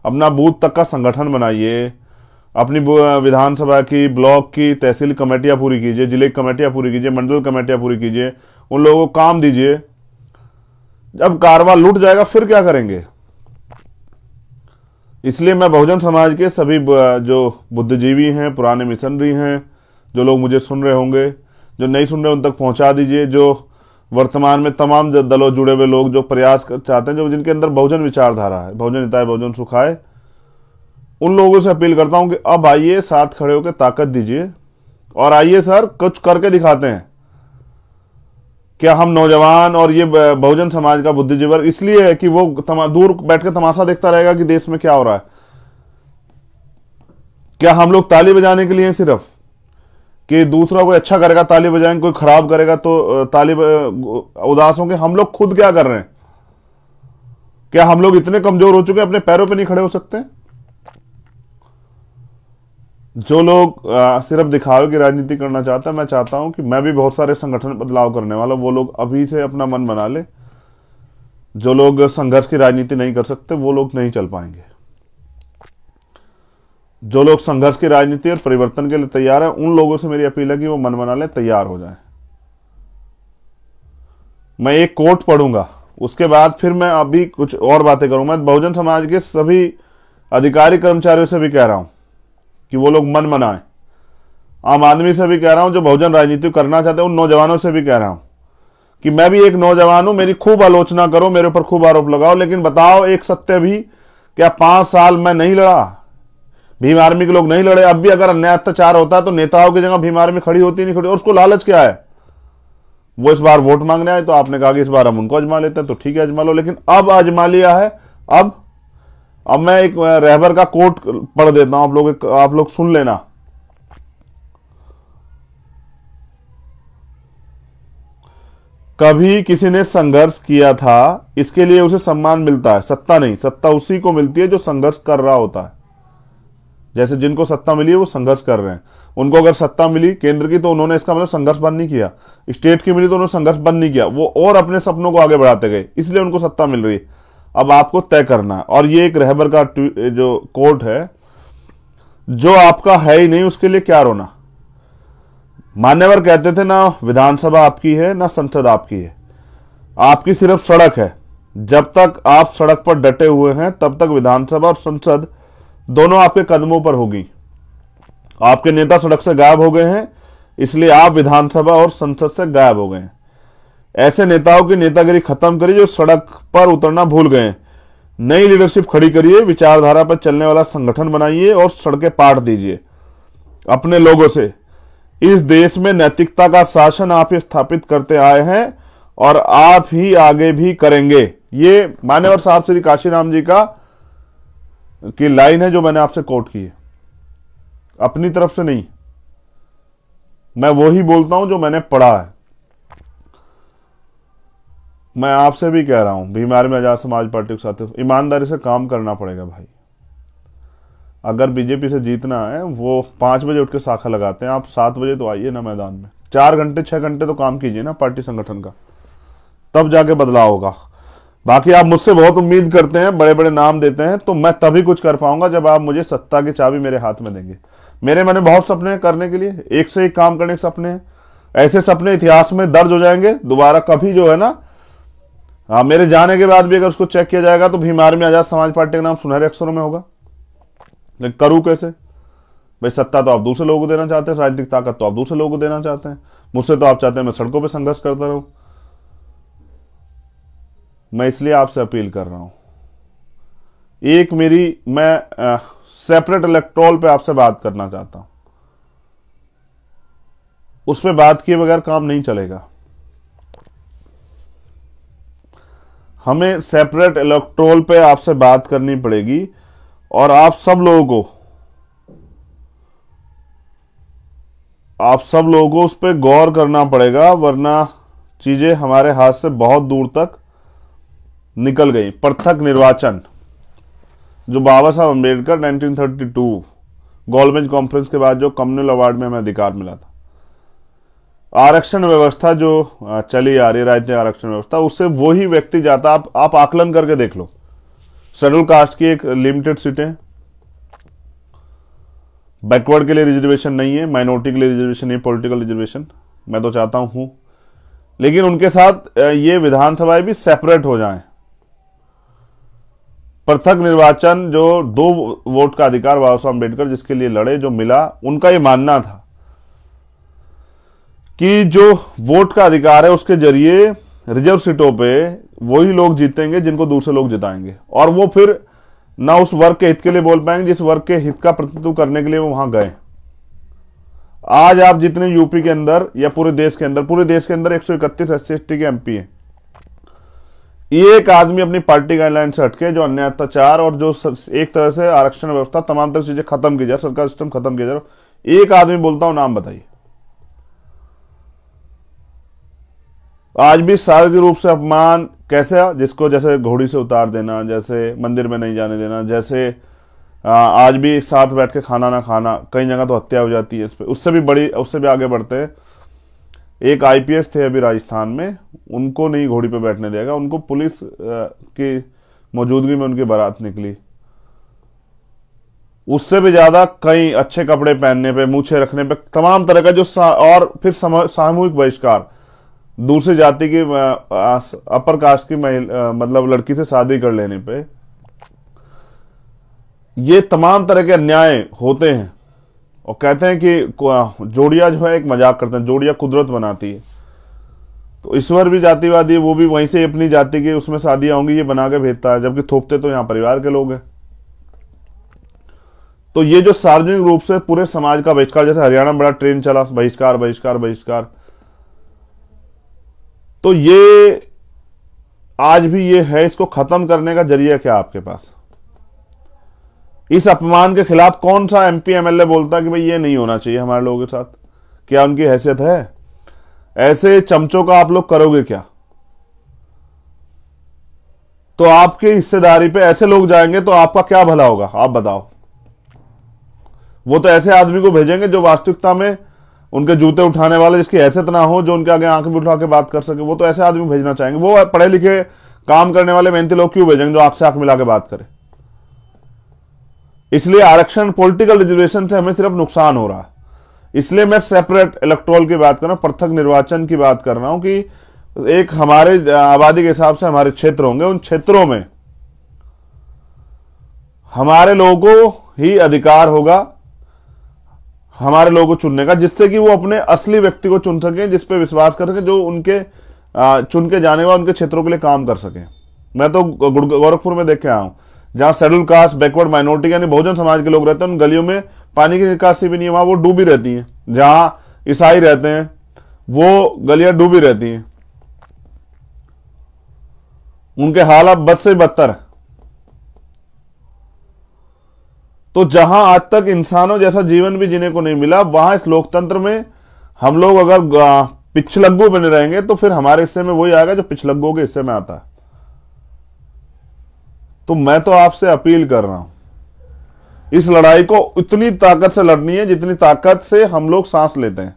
अपना बूथ तक का संगठन बनाइए अपनी विधानसभा की ब्लॉक की तहसील कमेटियां पूरी कीजिए जिले की कमेटियां पूरी कीजिए मंडल कमेटियां पूरी कीजिए उन लोगों को काम दीजिए जब कारवा लूट जाएगा फिर क्या करेंगे इसलिए मैं बहुजन समाज के सभी जो बुद्धिजीवी हैं पुराने मिशनरी हैं जो लोग मुझे सुन रहे होंगे जो नहीं सुन रहे उन तक पहुंचा दीजिए जो वर्तमान में तमाम दलों जुड़े हुए लोग जो प्रयास कर चाहते हैं जो जिनके अंदर बहुजन विचारधारा है बहुजन हिताय बहुजन सुखाए उन लोगों से अपील करता हूं कि अब आइए साथ खड़े होकर ताकत दीजिए और आइए सर कुछ करके दिखाते हैं क्या हम नौजवान और ये बहुजन समाज का बुद्धिजीवी वर्ग इसलिए है कि वो तमा, दूर बैठ के तमाशा देखता रहेगा कि देश में क्या हो रहा है क्या हम लोग ताली बजाने के लिए सिर्फ कि दूसरा कोई अच्छा करेगा ताली बजाएंगे कोई खराब करेगा तो ताली उदास होंगे हम लोग खुद क्या कर रहे हैं क्या हम लोग इतने कमजोर हो चुके हैं अपने पैरों पे नहीं खड़े हो सकते जो लोग सिर्फ दिखावे की राजनीति करना चाहता है मैं चाहता हूं कि मैं भी बहुत सारे संगठन बदलाव करने वाला वो लोग अभी से अपना मन बना ले जो लोग संघर्ष की राजनीति नहीं कर सकते वो लोग नहीं चल पाएंगे जो लोग संघर्ष की राजनीति और परिवर्तन के लिए तैयार है उन लोगों से मेरी अपील है कि वो मन बना ले तैयार हो जाए मैं एक कोट पढ़ूंगा उसके बाद फिर मैं अभी कुछ और बातें करूं मैं बहुजन समाज के सभी अधिकारी कर्मचारियों से भी कह रहा हूं कि वो लोग मन मनाए आम आदमी से भी कह रहा हूं जो बहुजन राजनीति करना चाहते हैं उन नौजवानों से भी कह रहा हूं कि मैं भी एक नौजवान हूं मेरी खूब आलोचना करो मेरे ऊपर खूब आरोप लगाओ लेकिन बताओ एक सत्य भी क्या पांच साल मैं नहीं लड़ा भीम आर्मी के लोग नहीं लड़े अब भी अगर अन्याय अत्याचार होता तो नेताओं की जगह भीम आर्मी खड़ी होती नहीं खड़ी और उसको लालच क्या है वो इस बार वोट मांगने आए तो आपने कहा कि इस बार हम उनको अजमा लेते हैं तो ठीक है अजमा लो लेकिन अब अजमा लिया है अब अब मैं एक रहबर का कोट पढ़ देता हूं आप लोग आप लोग सुन लेना कभी किसी ने संघर्ष किया था इसके लिए उसे सम्मान मिलता है सत्ता नहीं सत्ता उसी को मिलती है जो संघर्ष कर रहा होता है जैसे जिनको सत्ता मिली है वो संघर्ष कर रहे हैं उनको अगर सत्ता मिली केंद्र की तो उन्होंने इसका मतलब संघर्ष बंद नहीं किया स्टेट की मिली तो उन्होंने संघर्ष बंद नहीं किया वो और अपने सपनों को आगे बढ़ाते गए इसलिए उनको सत्ता मिल रही है अब आपको तय करना है और ये एक रहबर का जो कोर्ट है जो आपका है ही नहीं उसके लिए क्या रोना मान्यवर कहते थे ना विधानसभा आपकी है ना संसद आपकी है आपकी सिर्फ सड़क है जब तक आप सड़क पर डटे हुए हैं तब तक विधानसभा और संसद दोनों आपके कदमों पर होगी आपके नेता सड़क से गायब हो गए हैं इसलिए आप विधानसभा और संसद से गायब हो गए हैं ऐसे नेताओं की नेतागिरी खत्म करिए जो सड़क पर उतरना भूल गए नई लीडरशिप खड़ी करिए विचारधारा पर चलने वाला संगठन बनाइए और सड़कें पाट दीजिए अपने लोगों से इस देश में नैतिकता का शासन आप ही स्थापित करते आए हैं और आप ही आगे भी करेंगे ये मान्यवर साहब श्री काशीराम जी का की लाइन है जो मैंने आपसे कोट की है अपनी तरफ से नहीं मैं वही बोलता हूं जो मैंने पढ़ा है मैं आपसे भी कह रहा हूं बीमार में आजाद समाज पार्टी के साथ ईमानदारी से काम करना पड़ेगा भाई अगर बीजेपी से जीतना है वो पांच बजे उठ के शाखा लगाते हैं आप सात बजे तो आइए ना मैदान में चार घंटे छह घंटे तो काम कीजिए ना पार्टी संगठन का तब जाके बदलाव होगा बाकी आप मुझसे बहुत उम्मीद करते हैं बड़े बड़े नाम देते हैं तो मैं तभी कुछ कर पाऊंगा जब आप मुझे सत्ता की चाबी मेरे हाथ में देंगे मेरे मैंने बहुत सपने करने के लिए एक से एक काम करने के सपने हैं ऐसे सपने इतिहास में दर्ज हो जाएंगे दोबारा कभी जो है ना आ, हाँ, मेरे जाने के बाद भी अगर उसको चेक किया जाएगा तो भीमार में आजाद समाज पार्टी का नाम सुनहरे अक्षरों में होगा लेकिन करूं कैसे भाई सत्ता तो आप दूसरे लोगों को देना चाहते हैं राजनीतिक ताकत तो आप दूसरे लोगों को देना चाहते हैं मुझसे तो आप चाहते हैं मैं सड़कों पर संघर्ष करता रहूँ मैं इसलिए आपसे अपील कर रहा हूं एक मेरी मैं आ, सेपरेट इलेक्ट्रोल पे आपसे बात करना चाहता हूं उस पर बात किए बगैर काम नहीं चलेगा हमें सेपरेट इलेक्ट्रोल पे आपसे बात करनी पड़ेगी और आप सब लोगों को आप सब लोगों को उस पर गौर करना पड़ेगा वरना चीज़ें हमारे हाथ से बहुत दूर तक निकल गई पृथक निर्वाचन जो बाबा साहब अम्बेडकर 1932 गोलमेज कॉन्फ्रेंस के बाद जो कम्युनल अवार्ड में हमें अधिकार मिला था आरक्षण व्यवस्था जो चली आ रही राज्य आरक्षण व्यवस्था उससे वो ही व्यक्ति जाता आप आप आकलन करके देख लो शेड्यूल कास्ट की एक लिमिटेड सीटें बैकवर्ड के लिए रिजर्वेशन नहीं है माइनॉरिटी के लिए रिजर्वेशन नहीं पॉलिटिकल रिजर्वेशन मैं तो चाहता हूं लेकिन उनके साथ ये विधानसभाएं भी सेपरेट हो जाएं पृथक निर्वाचन जो दो वोट का अधिकार बाबा साहब अम्बेडकर जिसके लिए लड़े जो मिला उनका ये मानना था कि जो वोट का अधिकार है उसके जरिए रिजर्व सीटों पे वही लोग जीतेंगे जिनको दूसरे लोग जिताएंगे और वो फिर ना उस वर्ग के हित के लिए बोल पाएंगे जिस वर्ग के हित का प्रतिनिधित्व करने के लिए वो वहां गए आज आप जितने यूपी के अंदर या पूरे देश के अंदर पूरे देश के अंदर एक सौ इकतीस एस सी के एमपी हैं एक आदमी अपनी पार्टी गाइडलाइन से हटके जो अन्य अत्याचार और जो एक तरह से आरक्षण व्यवस्था तमाम तरह चीजें खत्म की जाए सरकार सिस्टम खत्म किया जाए एक आदमी बोलता हूं नाम बताइए आज भी शारीरिक रूप से अपमान कैसे जिसको जैसे घोड़ी से उतार देना जैसे मंदिर में नहीं जाने देना जैसे आज भी एक साथ बैठ के खाना ना खाना कई जगह तो हत्या हो जाती है इस पर उससे भी बड़ी उससे भी आगे बढ़ते हैं एक आईपीएस थे अभी राजस्थान में उनको नहीं घोड़ी पे बैठने दिया गया उनको पुलिस की मौजूदगी में उनकी बारात निकली उससे भी ज्यादा कई अच्छे कपड़े पहनने पे मूछे रखने पे तमाम तरह का जो और फिर सामूहिक बहिष्कार दूसरी जाति की अपर कास्ट की महिला मतलब लड़की से शादी कर लेने पे ये तमाम तरह के अन्याय होते हैं और कहते हैं कि जोड़िया जो है एक मजाक करते हैं जोड़िया कुदरत बनाती है तो ईश्वर भी जातिवादी है वो भी वहीं से अपनी जाति की उसमें शादियां होंगी ये बना के भेजता है जबकि थोपते तो यहां परिवार के लोग हैं तो ये जो सार्वजनिक रूप से पूरे समाज का बहिष्कार जैसे हरियाणा बड़ा ट्रेन चला बहिष्कार बहिष्कार बहिष्कार तो ये आज भी ये है इसको खत्म करने का जरिया क्या आपके पास इस अपमान के खिलाफ कौन सा एमपी एमएलए बोलता कि भाई ये नहीं होना चाहिए हमारे लोगों के साथ क्या उनकी हैसियत है ऐसे चमचों का आप लोग करोगे क्या तो आपके हिस्सेदारी पे ऐसे लोग जाएंगे तो आपका क्या भला होगा आप बताओ वो तो ऐसे आदमी को भेजेंगे जो वास्तविकता में उनके जूते उठाने वाले जिसकी हैसियत ना हो जो उनके आगे आंख भी उठा के बात कर सके वो तो ऐसे आदमी भेजना चाहेंगे वो पढ़े लिखे काम करने वाले मेहनती लोग क्यों भेजेंगे जो आंख से आंख मिला के बात करें इसलिए आरक्षण पॉलिटिकल रिजर्वेशन से हमें सिर्फ नुकसान हो रहा है इसलिए मैं सेपरेट इलेक्ट्रोल की बात कर रहा हूं पृथक निर्वाचन की बात कर रहा हूं कि एक हमारे आबादी के हिसाब से हमारे क्षेत्र होंगे उन क्षेत्रों में हमारे लोगों को ही अधिकार होगा हमारे लोगों को चुनने का जिससे कि वो अपने असली व्यक्ति को चुन सकें जिस पे विश्वास कर सकें जो उनके चुन के जाने वाले उनके क्षेत्रों के लिए काम कर सकें मैं तो गोरखपुर में देख के आया हूँ जहां शेड्यूल कास्ट बैकवर्ड माइनॉरिटी यानी बहुजन समाज के लोग रहते हैं उन गलियों में पानी की निकासी भी नहीं है वहां वो डूबी रहती हैं जहां ईसाई रहते हैं वो गलियां डूबी रहती हैं उनके हालात बद से बदतर तो जहां आज तक इंसानों जैसा जीवन भी जीने को नहीं मिला वहां इस लोकतंत्र में हम लोग अगर पिछलग्गू बने रहेंगे तो फिर हमारे हिस्से में वही आएगा जो पिछलग्गू के हिस्से में आता है तो मैं तो आपसे अपील कर रहा हूं इस लड़ाई को उतनी ताकत से लड़नी है जितनी ताकत से हम लोग सांस लेते हैं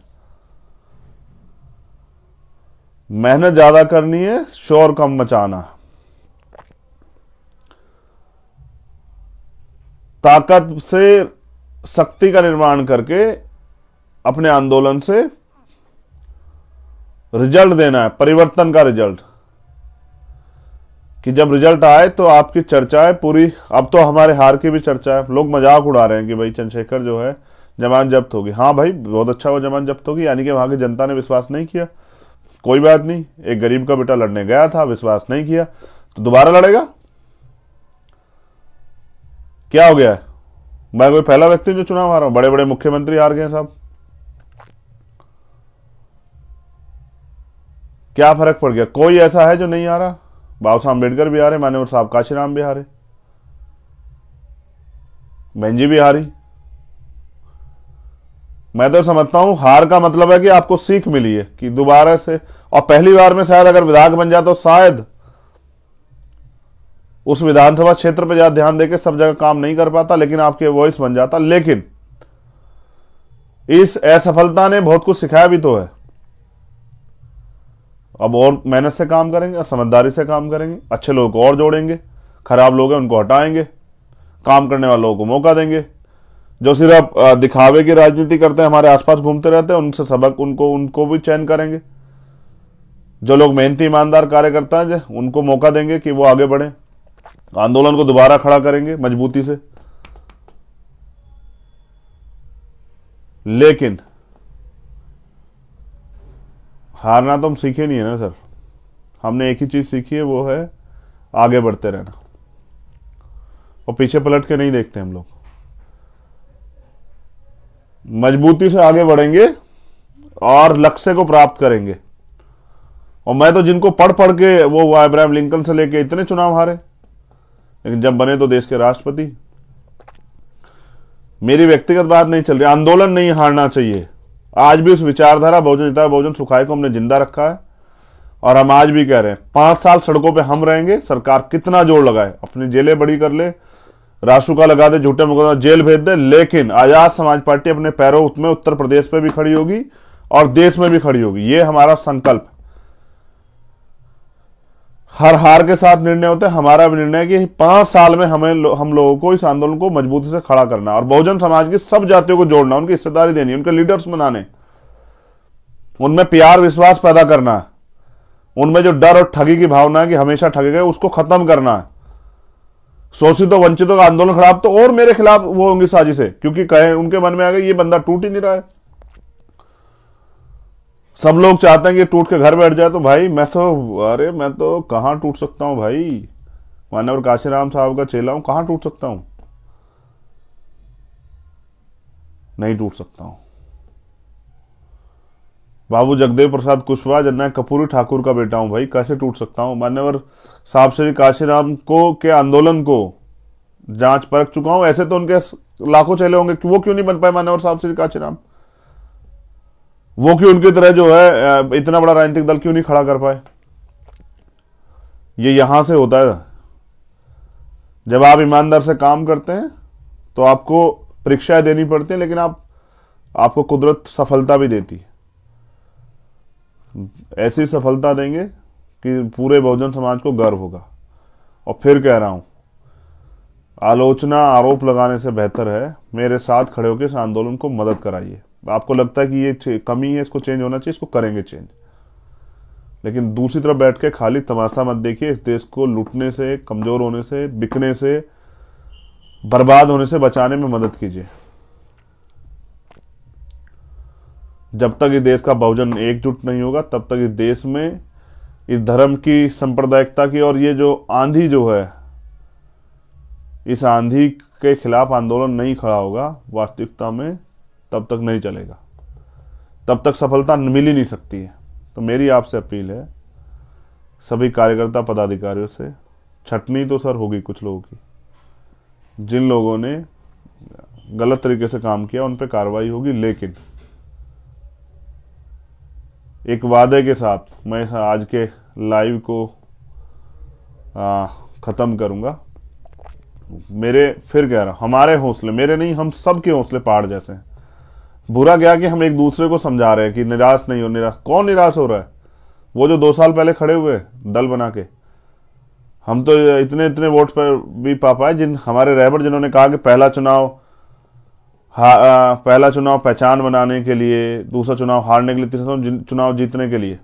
मेहनत ज्यादा करनी है शोर कम मचाना ताकत से शक्ति का निर्माण करके अपने आंदोलन से रिजल्ट देना है परिवर्तन का रिजल्ट कि जब रिजल्ट आए तो आपकी चर्चा है पूरी अब तो हमारे हार की भी चर्चा है लोग मजाक उड़ा रहे हैं कि भाई चंद्रशेखर जो है जमान जब्त होगी हाँ भाई बहुत अच्छा वो जमान जब्त होगी यानी कि वहां की जनता ने विश्वास नहीं किया कोई बात नहीं एक गरीब का बेटा लड़ने गया था विश्वास नहीं किया तो दोबारा लड़ेगा क्या हो गया है मैं कोई पहला व्यक्ति जो चुनाव हारा हूं बड़े बड़े मुख्यमंत्री हार गए साहब क्या फर्क पड़ गया कोई ऐसा है जो नहीं आ रहा बाबा साहब अम्बेडकर आ रहे मान्यवर साहब काशीराम भी बहन जी भी हारी मैं तो समझता हूं हार का मतलब है कि आपको सीख मिली है कि दोबारा से और पहली बार में शायद अगर विधायक बन जाए तो शायद उस विधानसभा क्षेत्र पर ज्यादा ध्यान देके सब जगह काम नहीं कर पाता लेकिन आपके वॉइस बन जाता लेकिन इस असफलता ने बहुत कुछ सिखाया भी तो है अब और मेहनत से काम करेंगे और समझदारी से काम करेंगे अच्छे लोगों को और जोड़ेंगे खराब लोग हैं उनको हटाएंगे काम करने वाले लोगों को मौका देंगे जो सिर्फ दिखावे की राजनीति करते हैं हमारे आसपास घूमते रहते हैं उनसे सबक उनको उनको भी चयन करेंगे जो लोग मेहनती ईमानदार कार्यकर्ता हैं उनको मौका देंगे कि वो आगे बढ़े आंदोलन को दोबारा खड़ा करेंगे मजबूती से लेकिन हारना तो हम सीखे नहीं है ना सर हमने एक ही चीज़ सीखी है वो है आगे बढ़ते रहना और पीछे पलट के नहीं देखते हम लोग मजबूती से आगे बढ़ेंगे और लक्ष्य को प्राप्त करेंगे और मैं तो जिनको पढ़ पढ़ के वो हुआ अब्राहम लिंकन से लेके इतने चुनाव हारे लेकिन जब बने तो देश के राष्ट्रपति मेरी व्यक्तिगत बात नहीं चल रही आंदोलन नहीं हारना चाहिए आज भी उस विचारधारा बहुजन हिता बहुजन सुखाए को हमने जिंदा रखा है और हम आज भी कह रहे हैं पांच साल सड़कों पे हम रहेंगे सरकार कितना जोर लगाए अपनी जेलें बड़ी कर ले का लगा दे झूठे मुकदमा जेल भेज दे लेकिन आजाद समाज पार्टी अपने पैरों में उत्तर प्रदेश पे भी खड़ी होगी और देश में भी खड़ी होगी ये हमारा संकल्प हर हार के साथ निर्णय होते हैं हमारा भी निर्णय कि पांच साल में हमें लो, हम लोगों को इस आंदोलन को मजबूती से खड़ा करना और बहुजन समाज की सब जातियों को जोड़ना उनकी हिस्सेदारी देनी उनके लीडर्स बनाने उनमें प्यार विश्वास पैदा करना उनमें जो डर और ठगी की भावना है कि हमेशा ठगे गए उसको खत्म करना है शोषितों वंचितों का आंदोलन खराब तो और मेरे खिलाफ वो होंगी साजिशें क्योंकि कहे उनके मन में आ गए ये बंदा टूट ही नहीं रहा है सब लोग चाहते हैं कि टूट के घर बैठ जाए तो भाई मैं तो अरे मैं तो कहाँ टूट सकता हूँ भाई मानवर काशीराम साहब का चेला हूं कहाँ टूट सकता हूं नहीं टूट सकता हूं बाबू जगदेव प्रसाद कुशवाहा जन्ना कपूरी ठाकुर का बेटा हूं भाई कैसे टूट सकता हूं मान्यवर साहब श्री काशीराम को के आंदोलन को जांच परख चुका हूं ऐसे तो उनके लाखों चेले होंगे वो क्यों नहीं बन पाए मान्यवर साहब श्री काशीराम वो क्यों उनकी तरह जो है इतना बड़ा राजनीतिक दल क्यों नहीं खड़ा कर पाए ये यहां से होता है जब आप ईमानदार से काम करते हैं तो आपको परीक्षाएं देनी पड़ती हैं लेकिन आप आपको कुदरत सफलता भी देती है ऐसी सफलता देंगे कि पूरे बहुजन समाज को गर्व होगा और फिर कह रहा हूं आलोचना आरोप लगाने से बेहतर है मेरे साथ खड़े होकर इस आंदोलन को मदद कराइए आपको लगता है कि ये कमी है इसको चेंज होना चाहिए इसको करेंगे चेंज लेकिन दूसरी तरफ बैठ के खाली तमाशा मत देखिए इस देश को लूटने से कमज़ोर होने से बिकने से बर्बाद होने से बचाने में मदद कीजिए जब तक इस देश का बहुजन एकजुट नहीं होगा तब तक इस देश में इस धर्म की सांप्रदायिकता की और ये जो आंधी जो है इस आंधी के खिलाफ आंदोलन नहीं खड़ा होगा वास्तविकता में तब तक नहीं चलेगा तब तक सफलता मिल ही नहीं सकती है तो मेरी आपसे अपील है सभी कार्यकर्ता पदाधिकारियों से छटनी तो सर होगी कुछ लोगों की जिन लोगों ने गलत तरीके से काम किया उन पर कार्रवाई होगी लेकिन एक वादे के साथ मैं आज के लाइव को ख़त्म करूंगा मेरे फिर कह रहा हूं हमारे हौसले मेरे नहीं हम सब के हौसले पहाड़ जैसे हैं बुरा गया कि हम एक दूसरे को समझा रहे हैं कि निराश नहीं हो निराश कौन निराश हो रहा है वो जो दो साल पहले खड़े हुए दल बना के हम तो इतने इतने वोट पर भी पा पाए जिन हमारे रहबर जिन्होंने कहा कि पहला चुनाव पहला चुनाव पहचान बनाने के लिए दूसरा चुनाव हारने के लिए तीसरा चुनाव जीतने के लिए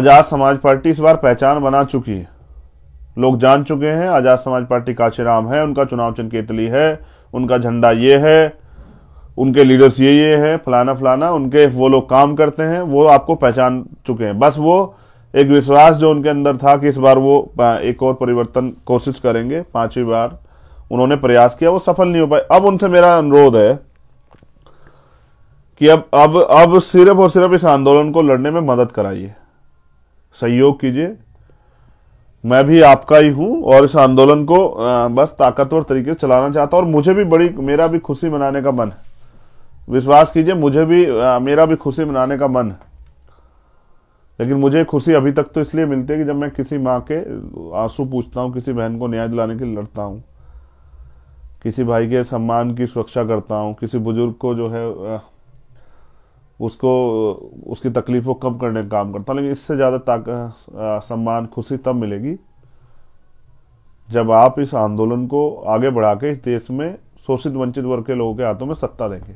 आजाद समाज पार्टी इस बार पहचान बना चुकी है लोग जान चुके हैं आजाद समाज पार्टी काशीराम है उनका चुनाव चिन्ह केतली है उनका झंडा ये है उनके लीडर्स ये ये हैं फलाना फलाना उनके वो लोग काम करते हैं वो आपको पहचान चुके हैं बस वो एक विश्वास जो उनके अंदर था कि इस बार वो एक और परिवर्तन कोशिश करेंगे पांचवी बार उन्होंने प्रयास किया वो सफल नहीं हो पाए अब उनसे मेरा अनुरोध है कि अब अब अब सिर्फ और सिर्फ इस आंदोलन को लड़ने में मदद कराइए सहयोग कीजिए मैं भी आपका ही हूं और इस आंदोलन को बस ताकतवर तरीके से चलाना चाहता हूं और मुझे भी बड़ी मेरा भी खुशी मनाने का मन है विश्वास कीजिए मुझे भी मेरा भी खुशी मनाने का मन है लेकिन मुझे खुशी अभी तक तो इसलिए मिलती है कि जब मैं किसी माँ के आंसू पूछता हूँ किसी बहन को न्याय दिलाने के लिए लड़ता हूँ किसी भाई के सम्मान की सुरक्षा करता हूँ किसी बुजुर्ग को जो है उसको उसकी तकलीफ को कम करने का काम करता हूँ लेकिन इससे ज़्यादा सम्मान खुशी तब मिलेगी जब आप इस आंदोलन को आगे बढ़ा के इस देश में शोषित वंचित वर्ग के लोगों के हाथों में सत्ता देंगे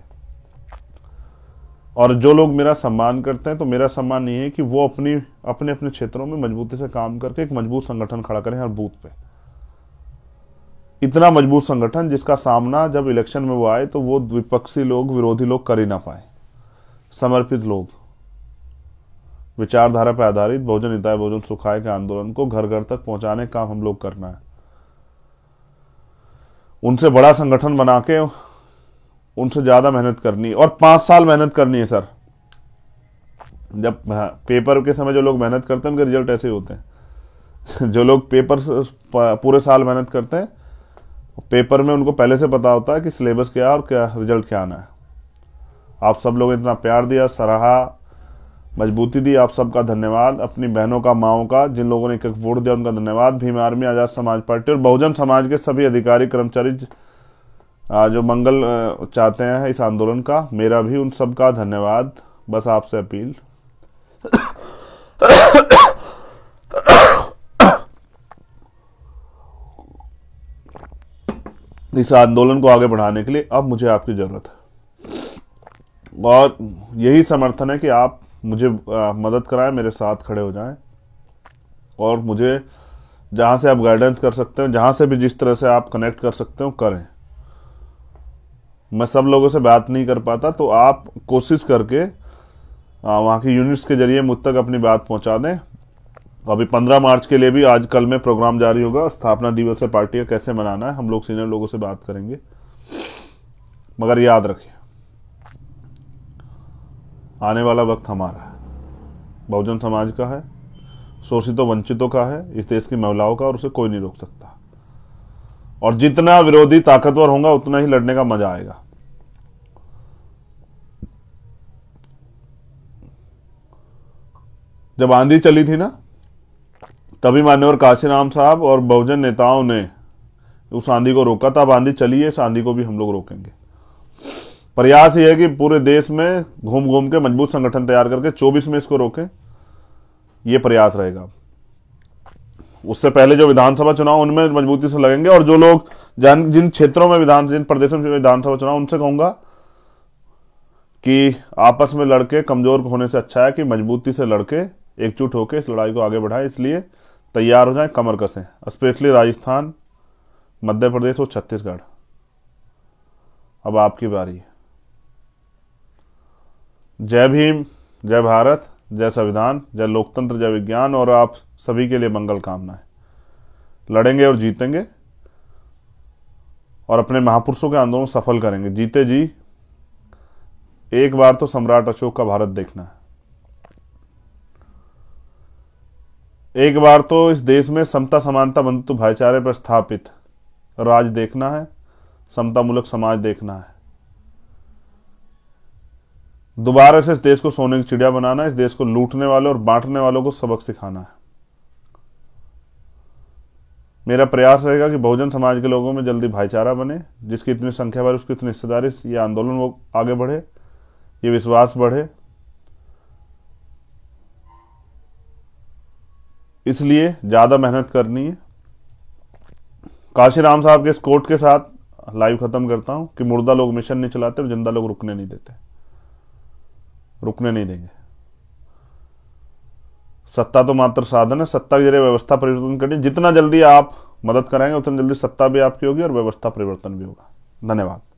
और जो लोग मेरा सम्मान करते हैं तो मेरा सम्मान ये है कि वो अपनी अपने अपने क्षेत्रों में मजबूती से काम करके एक मजबूत संगठन खड़ा करें हर बूथ पे इतना मजबूत संगठन जिसका सामना जब इलेक्शन में वो आए तो वो द्विपक्षी लोग विरोधी लोग कर ही ना पाए समर्पित लोग विचारधारा पर आधारित भोजन हिताय भोजन सुखाए के आंदोलन को घर घर तक पहुंचाने का हम लोग करना है उनसे बड़ा संगठन बना के उनसे ज़्यादा मेहनत करनी है और पांच साल मेहनत करनी है सर जब पेपर के समय जो लोग मेहनत करते हैं उनके रिजल्ट ऐसे होते हैं जो लोग पेपर पूरे साल मेहनत करते हैं पेपर में उनको पहले से पता होता है कि सिलेबस क्या और क्या रिजल्ट क्या आना है आप सब लोग इतना प्यार दिया सराहा मजबूती दी आप सबका धन्यवाद अपनी बहनों का माओ का जिन लोगों ने एक एक वोट दिया उनका धन्यवाद भीम आर्मी आज़ाद समाज पार्टी और बहुजन समाज के सभी अधिकारी कर्मचारी जो मंगल चाहते हैं इस आंदोलन का मेरा भी उन सब का धन्यवाद बस आपसे अपील इस आंदोलन को आगे बढ़ाने के लिए अब मुझे आपकी ज़रूरत है और यही समर्थन है कि आप मुझे आ, मदद कराएं मेरे साथ खड़े हो जाएं और मुझे जहाँ से आप गाइडेंस कर सकते हो जहाँ से भी जिस तरह से आप कनेक्ट कर सकते हो करें मैं सब लोगों से बात नहीं कर पाता तो आप कोशिश करके वहाँ की यूनिट्स के जरिए मुझ तक अपनी बात पहुँचा दें अभी पंद्रह मार्च के लिए भी आज कल में प्रोग्राम जारी होगा और स्थापना दिवस से पार्टी का कैसे मनाना है हम लोग सीनियर लोगों से बात करेंगे मगर याद रखें आने वाला वक्त हमारा है बहुजन समाज का है शोषितों वंचितों का है इस देश की महिलाओं का और उसे कोई नहीं रोक सकता और जितना विरोधी ताकतवर होगा उतना ही लड़ने का मजा आएगा जब आंधी चली थी ना तभी मान्यवर काशीराम साहब और बहुजन नेताओं ने उस आंधी को रोका तब आंधी चली है इस आंधी को भी हम लोग रोकेंगे प्रयास ये है कि पूरे देश में घूम घूम के मजबूत संगठन तैयार करके 24 में इसको रोके ये प्रयास रहेगा उससे पहले जो विधानसभा चुनाव उनमें मजबूती से लगेंगे और जो लोग जान जिन क्षेत्रों में विधान जिन प्रदेशों में विधानसभा चुनाव उनसे कहूंगा कि आपस में लड़के कमजोर होने से अच्छा है कि मजबूती से लड़के एकजुट होकर इस लड़ाई को आगे बढ़ाएं इसलिए तैयार हो जाए कमर कसें स्पेशली राजस्थान मध्य प्रदेश और छत्तीसगढ़ अब आपकी बारी है जय भीम जय भारत जय संविधान जय लोकतंत्र जय विज्ञान और आप सभी के लिए मंगल कामना है लड़ेंगे और जीतेंगे और अपने महापुरुषों के आंदोलन सफल करेंगे जीते जी एक बार तो सम्राट अशोक का भारत देखना है एक बार तो इस देश में समता समानता बंधुत्व भाईचारे पर स्थापित राज देखना है समता मूलक समाज देखना है दोबारा से इस देश को सोने की चिड़िया बनाना इस देश को लूटने वाले और बांटने वालों को सबक सिखाना है मेरा प्रयास रहेगा कि बहुजन समाज के लोगों में जल्दी भाईचारा बने जिसकी इतनी संख्या बढ़े उसकी इतनी हिस्सेदारी ये आंदोलन वो आगे बढ़े ये विश्वास बढ़े इसलिए ज़्यादा मेहनत करनी है काशी राम साहब के इस कोट के साथ लाइव ख़त्म करता हूँ कि मुर्दा लोग मिशन नहीं चलाते और जिंदा लोग रुकने नहीं देते रुकने नहीं देंगे सत्ता तो मात्र साधन है सत्ता की जरिए व्यवस्था परिवर्तन करनी जितना जल्दी आप मदद करेंगे उतना जल्दी सत्ता भी आपकी होगी और व्यवस्था परिवर्तन भी होगा धन्यवाद